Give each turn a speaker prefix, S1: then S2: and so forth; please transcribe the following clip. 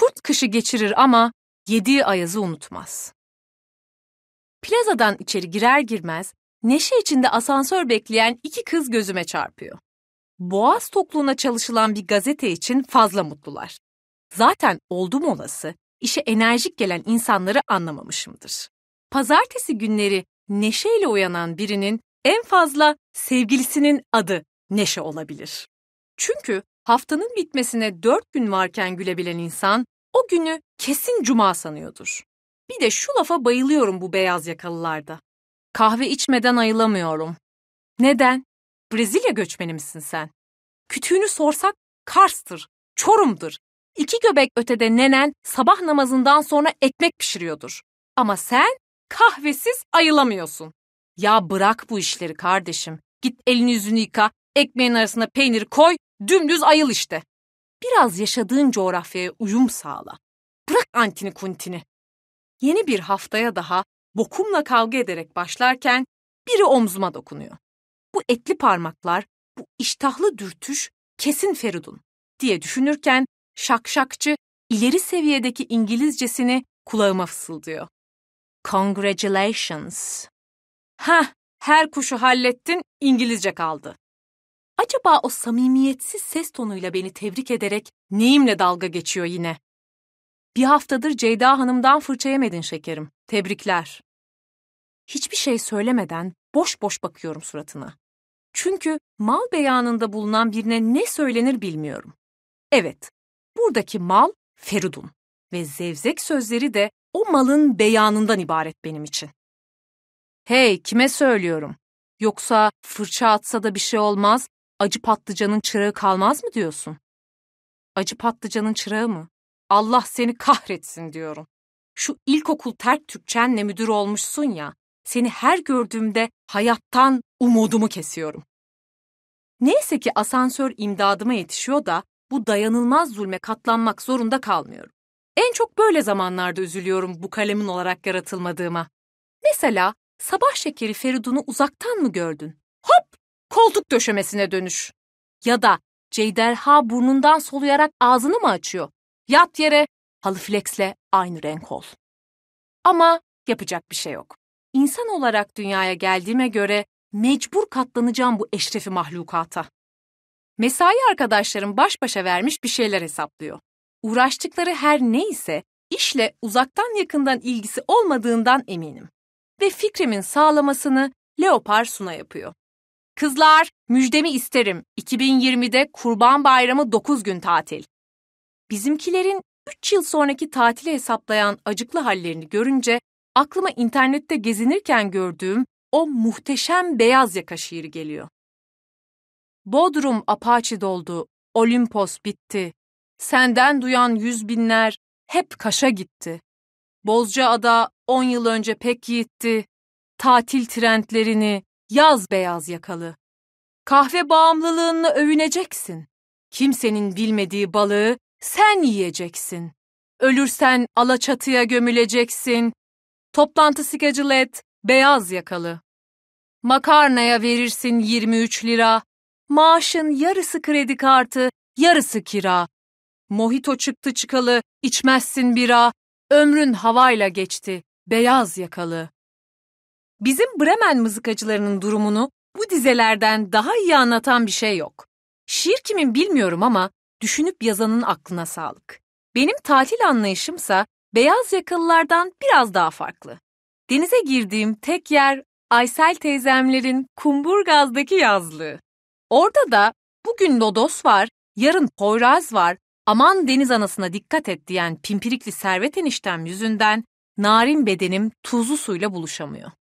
S1: Kurt kışı geçirir ama yediği ayazı unutmaz. Plazadan içeri girer girmez neşe içinde asansör bekleyen iki kız gözüme çarpıyor. Boğaz tokluğuna çalışılan bir gazete için fazla mutlular. Zaten oldum olası işe enerjik gelen insanları anlamamışımdır. Pazartesi günleri neşeyle uyanan birinin en fazla sevgilisinin adı Neşe olabilir. Çünkü haftanın bitmesine dört gün varken gülebilen insan o günü kesin cuma sanıyordur. Bir de şu lafa bayılıyorum bu beyaz yakalılarda. Kahve içmeden ayılamıyorum. Neden? Brezilya göçmeni misin sen? Kütüğünü sorsak Kars'tır, Çorum'dur. İki göbek ötede nenen sabah namazından sonra ekmek pişiriyordur. Ama sen kahvesiz ayılamıyorsun. Ya bırak bu işleri kardeşim. Git elini yüzünü yıka, ekmeğin arasına peynir koy, Dümdüz ayıl işte. Biraz yaşadığın coğrafyaya uyum sağla. Bırak antini kuntini. Yeni bir haftaya daha bokumla kavga ederek başlarken biri omzuma dokunuyor. Bu etli parmaklar, bu iştahlı dürtüş kesin Feridun diye düşünürken şakşakçı ileri seviyedeki İngilizcesini kulağıma fısıldıyor. Congratulations. Ha, her kuşu hallettin, İngilizce kaldı. Acaba o samimiyetsiz ses tonuyla beni tebrik ederek neyimle dalga geçiyor yine? Bir haftadır Ceyda Hanım'dan fırça yemedin şekerim. Tebrikler. Hiçbir şey söylemeden boş boş bakıyorum suratına. Çünkü mal beyanında bulunan birine ne söylenir bilmiyorum. Evet, buradaki mal Feridun ve zevzek sözleri de o malın beyanından ibaret benim için. Hey, kime söylüyorum? Yoksa fırça atsa da bir şey olmaz, acı patlıcanın çırağı kalmaz mı diyorsun? Acı patlıcanın çırağı mı? Allah seni kahretsin diyorum. Şu ilkokul terk Türkçenle müdür olmuşsun ya, seni her gördüğümde hayattan umudumu kesiyorum. Neyse ki asansör imdadıma yetişiyor da bu dayanılmaz zulme katlanmak zorunda kalmıyorum. En çok böyle zamanlarda üzülüyorum bu kalemin olarak yaratılmadığıma. Mesela sabah şekeri Feridun'u uzaktan mı gördün? Hop koltuk döşemesine dönüş. Ya da Ceyderha burnundan soluyarak ağzını mı açıyor? Yat yere, halı fleksle aynı renk ol. Ama yapacak bir şey yok. İnsan olarak dünyaya geldiğime göre mecbur katlanacağım bu eşrefi mahlukata. Mesai arkadaşlarım baş başa vermiş bir şeyler hesaplıyor. Uğraştıkları her neyse işle uzaktan yakından ilgisi olmadığından eminim. Ve fikrimin sağlamasını Leopar Suna yapıyor. Kızlar, müjdemi isterim. 2020'de Kurban Bayramı 9 gün tatil. Bizimkilerin 3 yıl sonraki tatili hesaplayan acıklı hallerini görünce aklıma internette gezinirken gördüğüm o muhteşem beyaz yaka şiiri geliyor. Bodrum apaçi doldu, Olimpos bitti. Senden duyan yüz binler hep kaşa gitti. Bozcaada on yıl önce pek yiğitti. Tatil trendlerini Yaz beyaz yakalı. Kahve bağımlılığını övüneceksin. Kimsenin bilmediği balığı sen yiyeceksin. Ölürsen alaçatıya gömüleceksin. Toplantı skacılet, beyaz yakalı. Makarnaya verirsin 23 lira. Maaşın yarısı kredi kartı, yarısı kira. Mohito çıktı çıkalı, içmezsin bira. Ömrün havayla geçti, beyaz yakalı. Bizim Bremen mızıkacılarının durumunu bu dizelerden daha iyi anlatan bir şey yok. Şiir kimin bilmiyorum ama düşünüp yazanın aklına sağlık. Benim tatil anlayışımsa beyaz yakalılardan biraz daha farklı. Denize girdiğim tek yer Aysel teyzemlerin Kumburgaz'daki yazlığı. Orada da bugün lodos var, yarın poyraz var, aman deniz anasına dikkat et diyen pimpirikli servet eniştem yüzünden narin bedenim tuzlu suyla buluşamıyor.